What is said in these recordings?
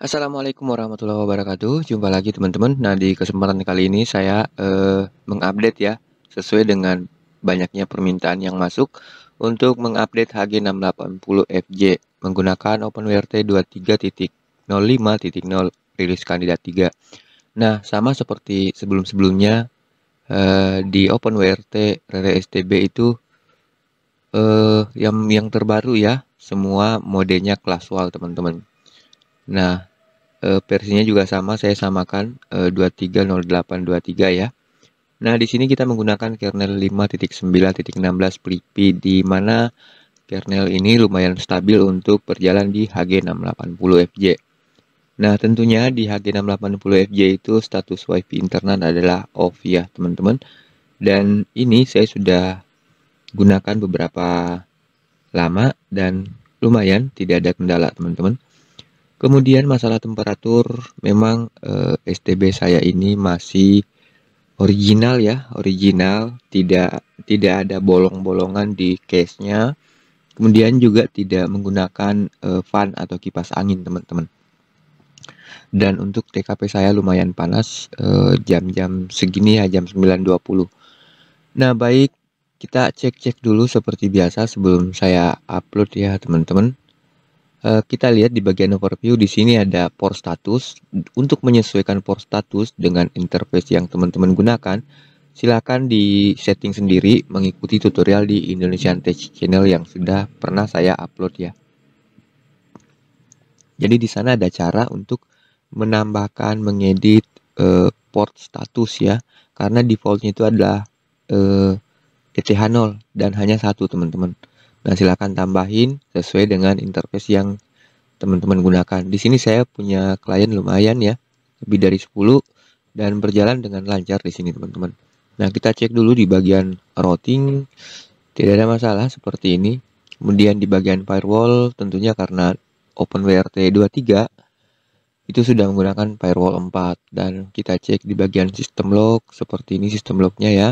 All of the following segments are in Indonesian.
Assalamualaikum warahmatullahi wabarakatuh. Jumpa lagi teman-teman. Nah, di kesempatan kali ini saya eh, mengupdate ya sesuai dengan banyaknya permintaan yang masuk untuk mengupdate HG680FJ menggunakan OpenWrt 23.05.0 rilis kandidat 3. Nah, sama seperti sebelum-sebelumnya eh, di OpenWrt RRSTB itu eh, yang yang terbaru ya, semua modenya kelas teman-teman. Nah, Eh, versinya juga sama saya samakan e, eh, 230823 ya nah di sini kita menggunakan kernel 5.9.16 Pripy di mana kernel ini lumayan stabil untuk berjalan di HG680FJ nah tentunya di HG680FJ itu status WiFi internal adalah off ya teman-teman dan ini saya sudah gunakan beberapa lama dan lumayan tidak ada kendala teman-teman Kemudian masalah temperatur, memang eh, STB saya ini masih original ya, original, tidak tidak ada bolong-bolongan di case-nya. Kemudian juga tidak menggunakan eh, fan atau kipas angin, teman-teman. Dan untuk TKP saya lumayan panas eh, jam-jam eh, segini ya jam 9.20. Nah, baik kita cek-cek dulu seperti biasa sebelum saya upload ya, teman-teman. Eh, kita lihat di bagian overview di sini ada port status. Untuk menyesuaikan port status dengan interface yang teman-teman gunakan, silakan di setting sendiri mengikuti tutorial di Indonesian Tech Channel yang sudah pernah saya upload ya. Jadi di sana ada cara untuk menambahkan, mengedit eh, port status ya, karena defaultnya itu adalah eh, ETH0 dan hanya satu teman-teman. Nah, silahkan tambahin sesuai dengan interface yang teman-teman gunakan. Di sini saya punya klien lumayan ya, lebih dari 10 dan berjalan dengan lancar di sini teman-teman. Nah, kita cek dulu di bagian routing, tidak ada masalah seperti ini. Kemudian di bagian firewall tentunya karena OpenWrt 23 itu sudah menggunakan firewall 4 dan kita cek di bagian sistem log seperti ini sistem lognya ya.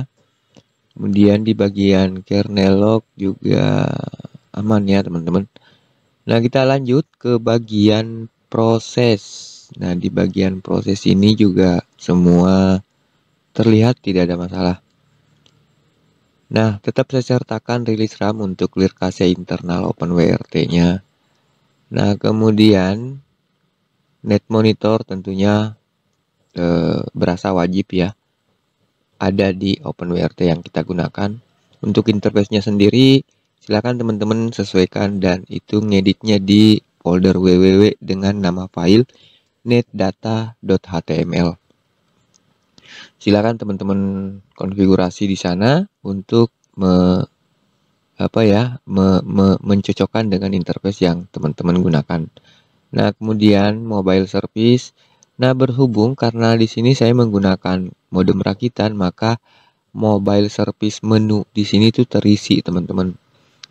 Kemudian di bagian kernel log juga aman ya teman-teman. Nah kita lanjut ke bagian proses. Nah di bagian proses ini juga semua terlihat tidak ada masalah. Nah, tetap saya sertakan rilis RAM untuk clear cache internal OpenWRT-nya. Nah, kemudian net monitor tentunya eh, berasa wajib ya ada di OpenWrt yang kita gunakan. Untuk interface-nya sendiri, silakan teman-teman sesuaikan dan itu ngeditnya di folder www dengan nama file netdata.html. Silakan teman-teman konfigurasi di sana untuk me, apa ya, me, me, mencocokkan dengan interface yang teman-teman gunakan. Nah, kemudian mobile service Nah, berhubung karena di sini saya menggunakan modem rakitan, maka mobile service menu di sini itu terisi, teman-teman.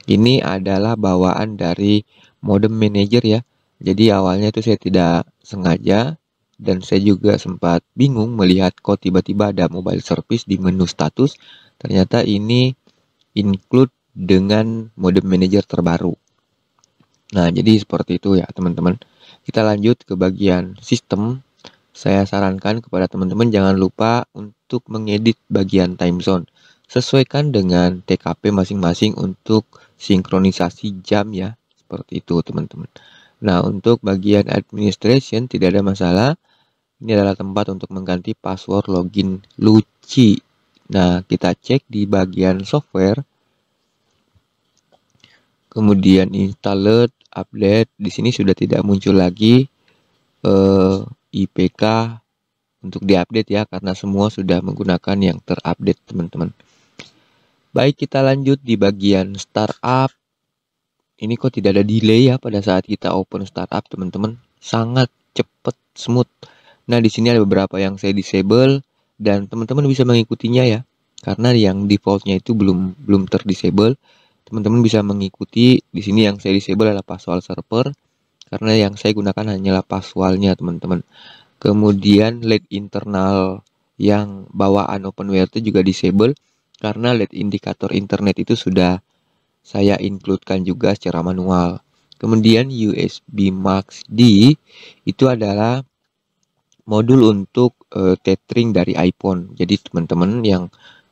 Ini adalah bawaan dari modem manager ya. Jadi awalnya itu saya tidak sengaja dan saya juga sempat bingung melihat kok tiba-tiba ada mobile service di menu status. Ternyata ini include dengan modem manager terbaru. Nah, jadi seperti itu ya, teman-teman. Kita lanjut ke bagian sistem saya sarankan kepada teman-teman jangan lupa untuk mengedit bagian time zone. Sesuaikan dengan TKP masing-masing untuk sinkronisasi jam ya. Seperti itu teman-teman. Nah untuk bagian administration tidak ada masalah. Ini adalah tempat untuk mengganti password login Luci. Nah, kita cek di bagian software. Kemudian install, update. Di sini sudah tidak muncul lagi eh, IPK untuk diupdate ya karena semua sudah menggunakan yang terupdate teman-teman. Baik kita lanjut di bagian startup. Ini kok tidak ada delay ya pada saat kita open startup teman-teman. Sangat cepat smooth. Nah di sini ada beberapa yang saya disable dan teman-teman bisa mengikutinya ya karena yang defaultnya itu belum belum terdisable. Teman-teman bisa mengikuti di sini yang saya disable adalah password server karena yang saya gunakan hanyalah paswalnya teman-teman kemudian LED internal yang bawaan OpenWrt juga disable karena LED indikator internet itu sudah saya includekan juga secara manual kemudian USB Max D itu adalah modul untuk uh, tethering dari iPhone jadi teman-teman yang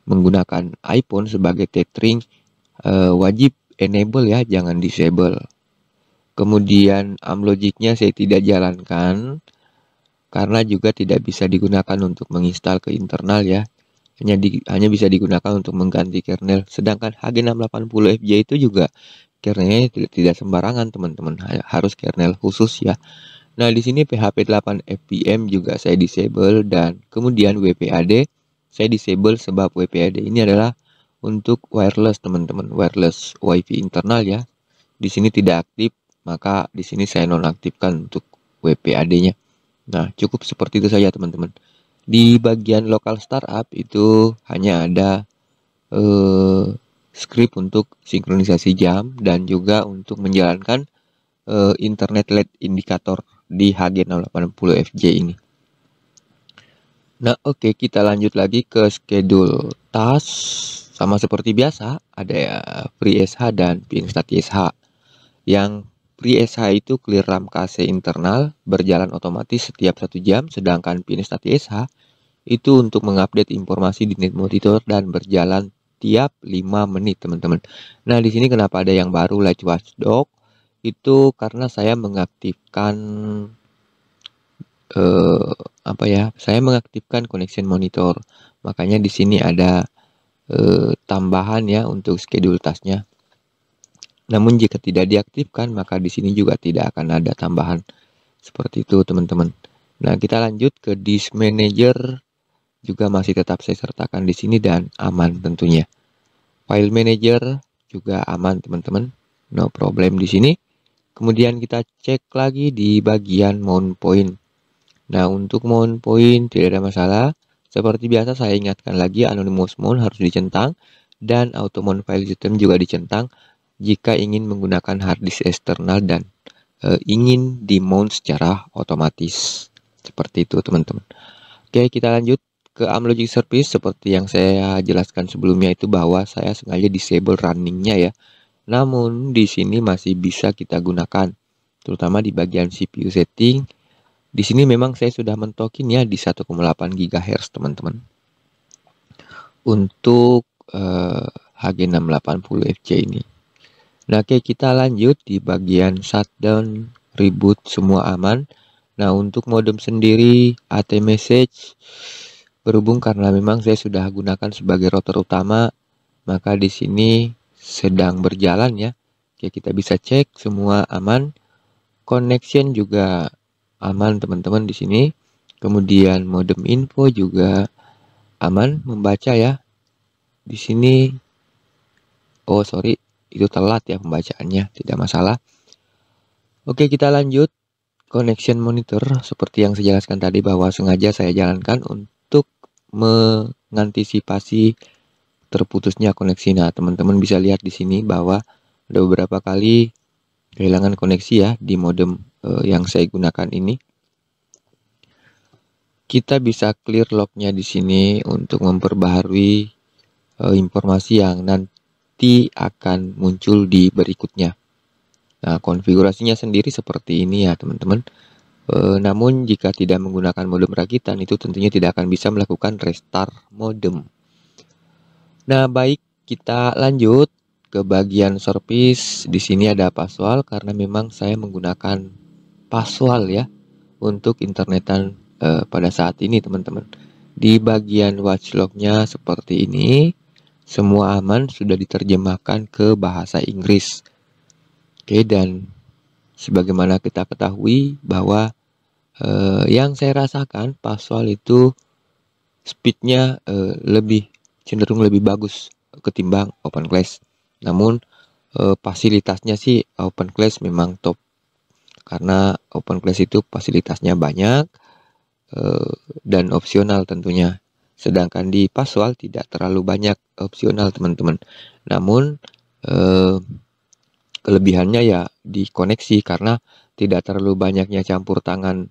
menggunakan iPhone sebagai tethering uh, wajib enable ya jangan disable Kemudian amlogicnya um, saya tidak jalankan karena juga tidak bisa digunakan untuk menginstal ke internal ya. Hanya di, hanya bisa digunakan untuk mengganti kernel. Sedangkan HG680FJ itu juga kernelnya tidak, tidak sembarangan teman-teman, harus kernel khusus ya. Nah, di sini PHP 8 FPM juga saya disable dan kemudian WPAD saya disable sebab WPAD ini adalah untuk wireless teman-teman, wireless WiFi internal ya. Di sini tidak aktif maka di sini saya nonaktifkan untuk WPAD-nya. Nah, cukup seperti itu saja teman-teman. Di bagian Local startup itu hanya ada eh, script untuk sinkronisasi jam dan juga untuk menjalankan eh, internet LED indikator di HG680FJ ini. Nah, oke okay, kita lanjut lagi ke schedule task. Sama seperti biasa, ada ya free sh dan PinStat sh yang Pri-SH itu clear RAM KC internal berjalan otomatis setiap satu jam, sedangkan Pinestati SH itu untuk mengupdate informasi di net monitor dan berjalan tiap 5 menit teman-teman. Nah di sini kenapa ada yang baru Light Watchdog itu karena saya mengaktifkan eh, apa ya? Saya mengaktifkan connection monitor. Makanya di sini ada eh, tambahan ya untuk schedule tasnya. Namun jika tidak diaktifkan, maka di sini juga tidak akan ada tambahan. Seperti itu teman-teman. Nah, kita lanjut ke disk manager juga masih tetap saya sertakan di sini dan aman tentunya. File manager juga aman teman-teman. No problem di sini. Kemudian kita cek lagi di bagian mount point. Nah, untuk mount point tidak ada masalah. Seperti biasa saya ingatkan lagi Anonymous mount harus dicentang dan auto mount file system juga dicentang jika ingin menggunakan harddisk eksternal dan e, ingin mount secara otomatis. Seperti itu teman-teman. Oke, kita lanjut ke Amlogic Service. Seperti yang saya jelaskan sebelumnya itu bahwa saya sengaja disable runningnya ya. Namun di sini masih bisa kita gunakan, terutama di bagian CPU setting. Di sini memang saya sudah mentokin ya di 1,8 GHz teman-teman. Untuk eh, HG680FC ini. Nah, oke kita lanjut di bagian shutdown, reboot semua aman. Nah, untuk modem sendiri AT message berhubung karena memang saya sudah gunakan sebagai router utama, maka di sini sedang berjalan ya. Oke, kita bisa cek semua aman. Connection juga aman teman-teman di sini. Kemudian modem info juga aman membaca ya. Di sini oh sorry itu telat ya pembacaannya, tidak masalah. Oke, kita lanjut. Connection monitor seperti yang saya jelaskan tadi bahwa sengaja saya jalankan untuk mengantisipasi terputusnya koneksi. Nah, teman-teman bisa lihat di sini bahwa ada beberapa kali kehilangan koneksi ya di modem eh, yang saya gunakan ini. Kita bisa clear lognya di sini untuk memperbaharui eh, informasi yang nanti nanti akan muncul di berikutnya. Nah, konfigurasinya sendiri seperti ini ya, teman-teman. E, namun jika tidak menggunakan modem rakitan itu tentunya tidak akan bisa melakukan restart modem. Nah, baik kita lanjut ke bagian service. Di sini ada password karena memang saya menggunakan password ya untuk internetan e, pada saat ini, teman-teman. Di bagian watchlognya seperti ini semua aman sudah diterjemahkan ke bahasa Inggris. Oke, dan sebagaimana kita ketahui bahwa eh, yang saya rasakan pasal itu speednya eh, lebih cenderung lebih bagus ketimbang open class. Namun eh, fasilitasnya sih open class memang top karena open class itu fasilitasnya banyak eh, dan opsional tentunya Sedangkan di Paswal tidak terlalu banyak opsional teman-teman. Namun eh, kelebihannya ya di koneksi karena tidak terlalu banyaknya campur tangan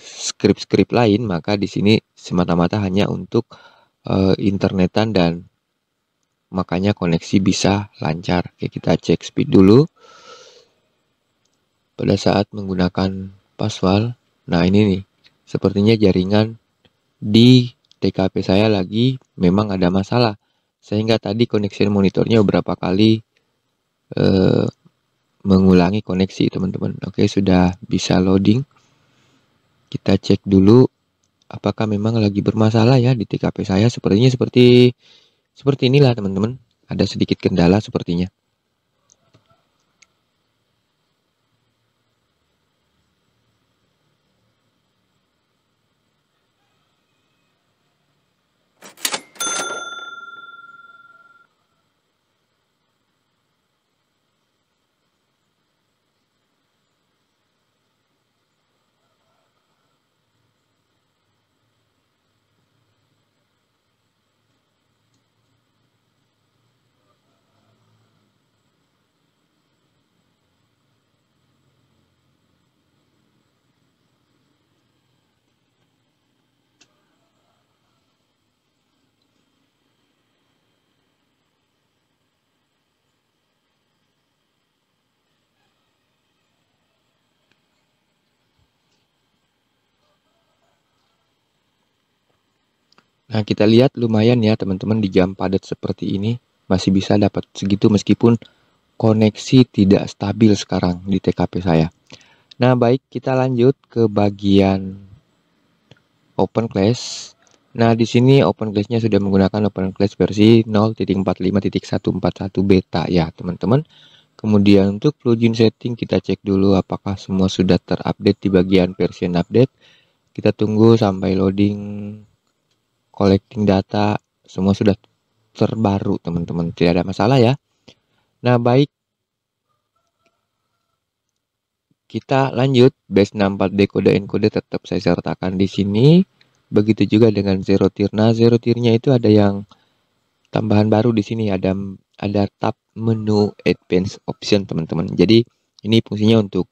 script skrip eh, lain, maka di sini semata-mata hanya untuk eh, internetan dan makanya koneksi bisa lancar. Oke, kita cek speed dulu. Pada saat menggunakan Paswal, nah ini nih, sepertinya jaringan di TKP saya lagi memang ada masalah. Sehingga tadi koneksi monitornya beberapa kali eh, mengulangi koneksi teman-teman. Oke, sudah bisa loading. Kita cek dulu apakah memang lagi bermasalah ya di TKP saya. Sepertinya seperti seperti inilah teman-teman. Ada sedikit kendala sepertinya. Nah, kita lihat lumayan ya teman-teman di jam padat seperti ini masih bisa dapat segitu meskipun koneksi tidak stabil sekarang di TKP saya. Nah, baik kita lanjut ke bagian open class. Nah, di sini open class sudah menggunakan open class versi 0.45.141 beta ya, teman-teman. Kemudian untuk plugin setting kita cek dulu apakah semua sudah terupdate di bagian version update. Kita tunggu sampai loading collecting data, semua sudah terbaru teman-teman, tidak ada masalah ya. Nah baik, kita lanjut base 64 dekode encode tetap saya sertakan di sini. Begitu juga dengan zero tier. Nah zero tiernya itu ada yang tambahan baru di sini ada ada tab menu advanced option teman-teman. Jadi ini fungsinya untuk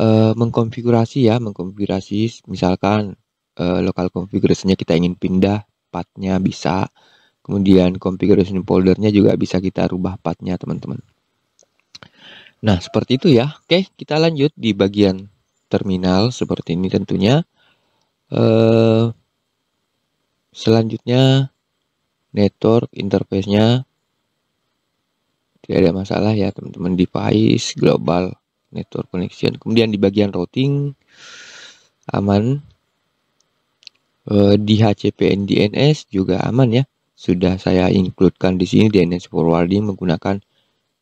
uh, mengkonfigurasi ya, mengkonfigurasi misalkan uh, eh, local configuration-nya kita ingin pindah, path-nya bisa. Kemudian configuration foldernya juga bisa kita rubah path-nya, teman-teman. Nah, seperti itu ya. Oke, kita lanjut di bagian terminal seperti ini tentunya. Uh, selanjutnya network interface-nya tidak ada masalah ya teman-teman device global network connection kemudian di bagian routing aman Eh, di HCPN DNS juga aman ya. Sudah saya includekan di sini DNS forwarding menggunakan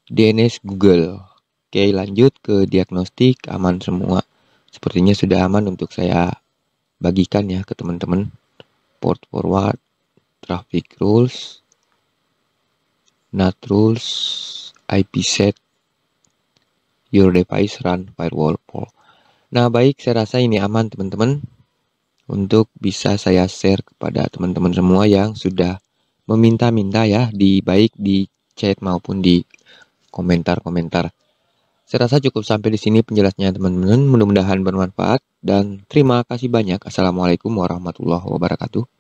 DNS Google. Oke, lanjut ke diagnostik aman semua. Sepertinya sudah aman untuk saya bagikan ya ke teman-teman. Port forward, traffic rules, NAT rules, IP set, your device run firewall poll. Nah, baik saya rasa ini aman teman-teman untuk bisa saya share kepada teman-teman semua yang sudah meminta-minta ya di baik di chat maupun di komentar-komentar. Saya rasa cukup sampai di sini penjelasannya teman-teman. Mudah-mudahan bermanfaat dan terima kasih banyak. Assalamualaikum warahmatullahi wabarakatuh.